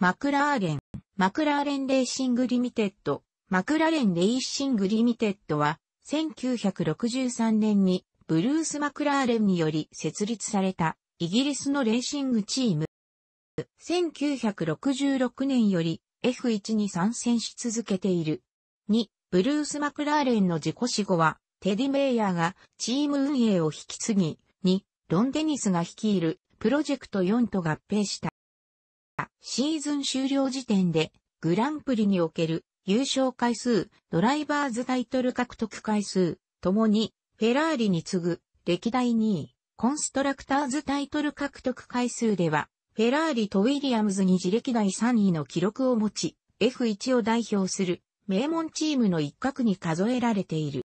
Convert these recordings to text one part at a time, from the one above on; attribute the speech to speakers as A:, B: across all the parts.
A: マクラーレン、マクラーレンレーシングリミテッド、マクラーレンレーシングリミテッドは、1963年にブルース・マクラーレンにより設立されたイギリスのレーシングチーム。1966年より F1 に参戦し続けている。2、ブルース・マクラーレンの自己死後は、テディ・メイヤーがチーム運営を引き継ぎ、2、ロン・デニスが率いるプロジェクト4と合併した。シーズン終了時点で、グランプリにおける優勝回数、ドライバーズタイトル獲得回数、ともに、フェラーリに次ぐ、歴代2位、コンストラクターズタイトル獲得回数では、フェラーリとウィリアムズに自歴代3位の記録を持ち、F1 を代表する名門チームの一角に数えられている。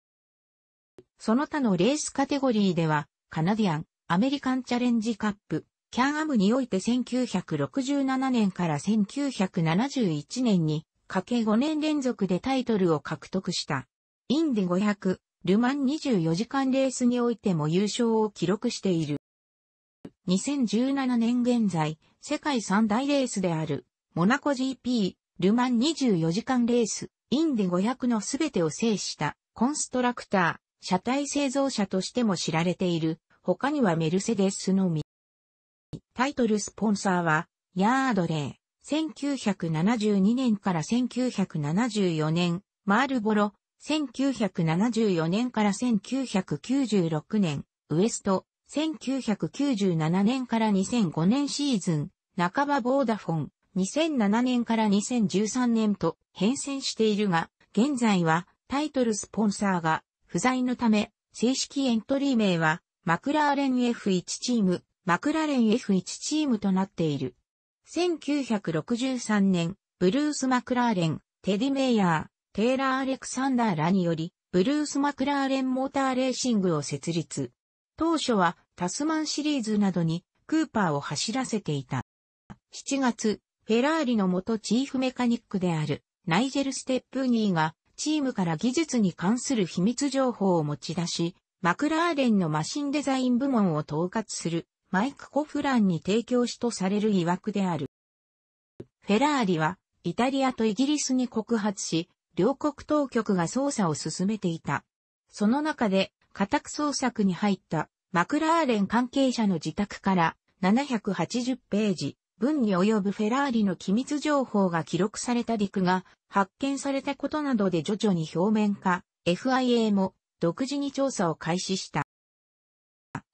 A: その他のレースカテゴリーでは、カナディアン、アメリカンチャレンジカップ、キャンアムにおいて1967年から1971年に、かけ5年連続でタイトルを獲得した。インディ500、ルマン24時間レースにおいても優勝を記録している。2017年現在、世界三大レースである、モナコ GP、ルマン24時間レース、インディ500のすべてを制した、コンストラクター、車体製造者としても知られている、他にはメルセデスのみ。タイトルスポンサーは、ヤードレー。1972年から1974年、マールボロ。1974年から1996年、ウエスト。1997年から2005年シーズン、半ばボーダフォン。2007年から2013年と変遷しているが、現在はタイトルスポンサーが不在のため、正式エントリー名はマクラーレン F1 チームマクラレン F1 チームとなっている。1963年、ブルース・マクラーレン、テディ・メイヤー、テイラー・アレクサンダーらにより、ブルース・マクラーレンモーターレーシングを設立。当初はタスマンシリーズなどにクーパーを走らせていた。7月、フェラーリの元チーフメカニックであるナイジェル・ステップニーがチームから技術に関する秘密情報を持ち出し、マクラーレンのマシンデザイン部門を統括するマイク・コフランに提供しとされる疑惑である。フェラーリは、イタリアとイギリスに告発し、両国当局が捜査を進めていた。その中で、家宅捜索に入ったマクラーレン関係者の自宅から780ページ分に及ぶフェラーリの機密情報が記録された陸が発見されたことなどで徐々に表面化、FIA も独自に調査を開始した。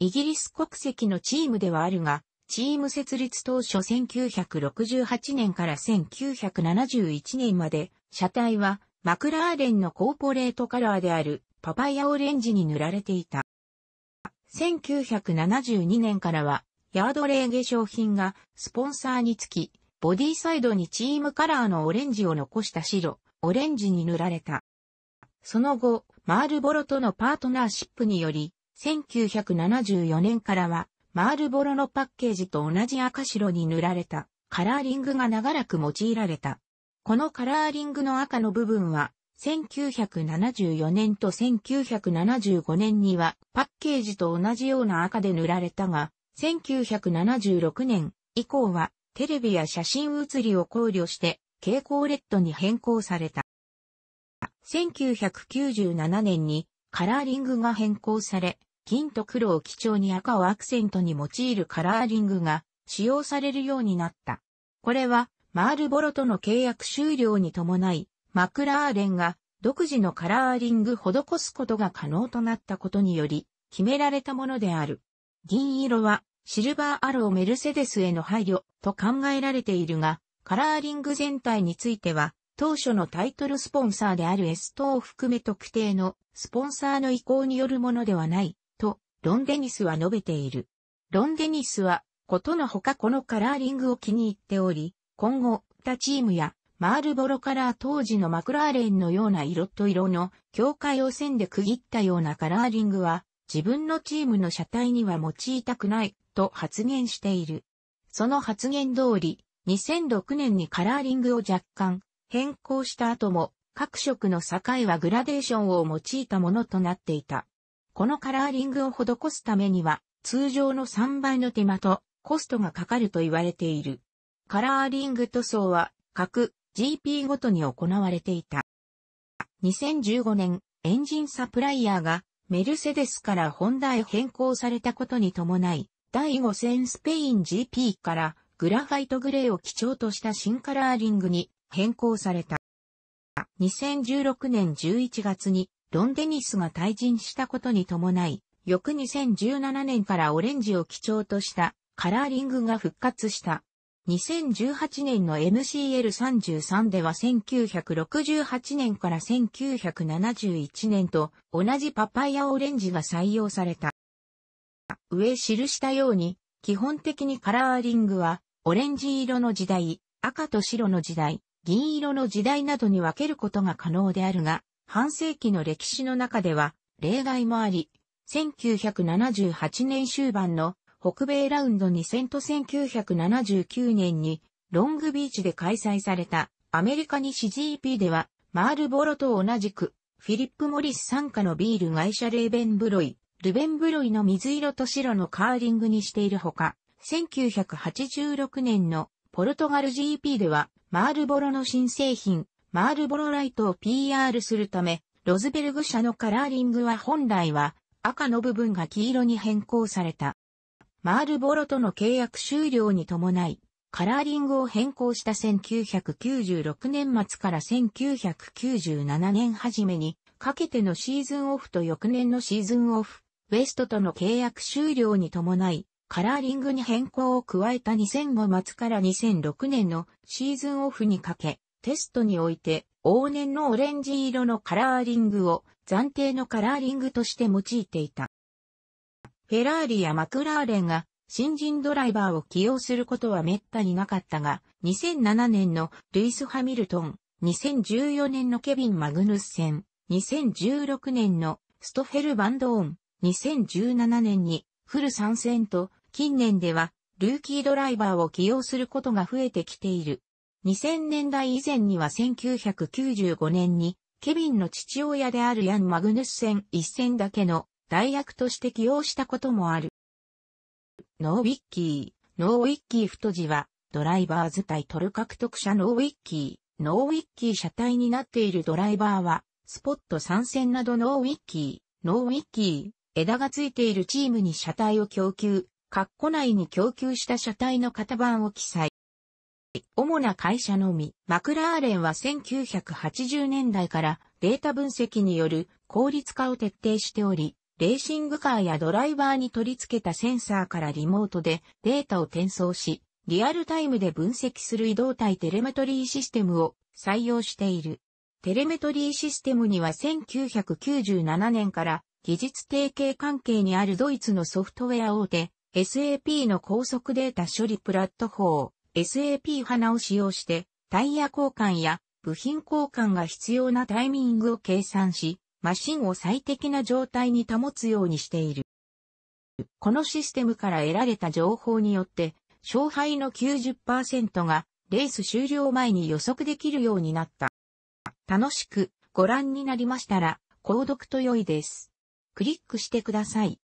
A: イギリス国籍のチームではあるが、チーム設立当初1968年から1971年まで、車体はマクラーレンのコーポレートカラーであるパパイヤオレンジに塗られていた。1972年からは、ヤードレー化粧品がスポンサーにつき、ボディサイドにチームカラーのオレンジを残した白、オレンジに塗られた。その後、マールボロとのパートナーシップにより、1974年からは、マールボロのパッケージと同じ赤白に塗られたカラーリングが長らく用いられた。このカラーリングの赤の部分は、1974年と1975年にはパッケージと同じような赤で塗られたが、1976年以降はテレビや写真写りを考慮して蛍光レッドに変更された。1997年にカラーリングが変更され、金と黒を基調に赤をアクセントに用いるカラーリングが使用されるようになった。これは、マールボロとの契約終了に伴い、マクラーレンが独自のカラーリング施すことが可能となったことにより、決められたものである。銀色は、シルバーアローメルセデスへの配慮と考えられているが、カラーリング全体については、当初のタイトルスポンサーであるエストを含め特定のスポンサーの意向によるものではないロンデニスは述べている。ロンデニスは、ことのほかこのカラーリングを気に入っており、今後、他チームや、マールボロカラー当時のマクラーレンのような色と色の境界を線で区切ったようなカラーリングは自分のチームの車体には用いたくないと発言している。その発言通り2006年にカラーリングを若干変更した後も各色の境はグラデーションを用いたものとなっていた。このカラーリングを施すためには、通常の3倍の手間とコストがかかると言われている。カラーリング塗装は各 GP ごとに行われていた。2015年、エンジンサプライヤーがメルセデスからホンダへ変更されたことに伴い、第5戦スペイン GP からグラファイトグレーを基調とした新カラーリングに変更された。2016年11月にロン・デニスが退陣したことに伴い、翌2017年からオレンジを基調としたカラーリングが復活した。2018年の MCL33 では1968年から1971年と同じパパイヤオレンジが採用された。上記したように、基本的にカラーリングはオレンジ色の時代、赤と白の時代、銀色の時代などに分けることが可能であるが、半世紀の歴史の中では例外もあり、1978年終盤の北米ラウンド2000と1979年にロングビーチで開催されたアメリカ西 GP ではマールボロと同じくフィリップ・モリス傘下のビール会社レーベンブロイ、ルベンブロイの水色と白のカーリングにしているほか、1986年のポルトガル GP ではマールボロの新製品マールボロライトを PR するため、ロズベルグ社のカラーリングは本来は赤の部分が黄色に変更された。マールボロとの契約終了に伴い、カラーリングを変更した1996年末から1997年初めにかけてのシーズンオフと翌年のシーズンオフ、ウェストとの契約終了に伴い、カラーリングに変更を加えた2005末から2006年のシーズンオフにかけ、テストにおいて、往年のオレンジ色のカラーリングを暫定のカラーリングとして用いていた。フェラーリやマクラーレンが新人ドライバーを起用することは滅多になかったが、2007年のルイス・ハミルトン、2014年のケビン・マグヌスセン、2016年のストフェル・バンドーン、2017年にフル参戦と、近年ではルーキードライバーを起用することが増えてきている。2000年代以前には1995年に、ケビンの父親であるヤン・マグヌス戦一戦だけの代役として起用したこともある。ノーウィッキー、ノーウィッキー太字は、ドライバーズタイトル獲得者ノーウィッキー、ノーウィッキー車体になっているドライバーは、スポット参戦などノーウィッキー、ノーウィッキー、枝がついているチームに車体を供給、括弧内に供給した車体の型番を記載。主な会社のみ、マクラーレンは1980年代からデータ分析による効率化を徹底しており、レーシングカーやドライバーに取り付けたセンサーからリモートでデータを転送し、リアルタイムで分析する移動体テレメトリーシステムを採用している。テレメトリーシステムには1997年から技術提携関係にあるドイツのソフトウェア大手 SAP の高速データ処理プラットフォー SAP 花を使用して、タイヤ交換や部品交換が必要なタイミングを計算し、マシンを最適な状態に保つようにしている。このシステムから得られた情報によって、勝敗の90%がレース終了前に予測できるようになった。楽しくご覧になりましたら、購読と良いです。クリックしてください。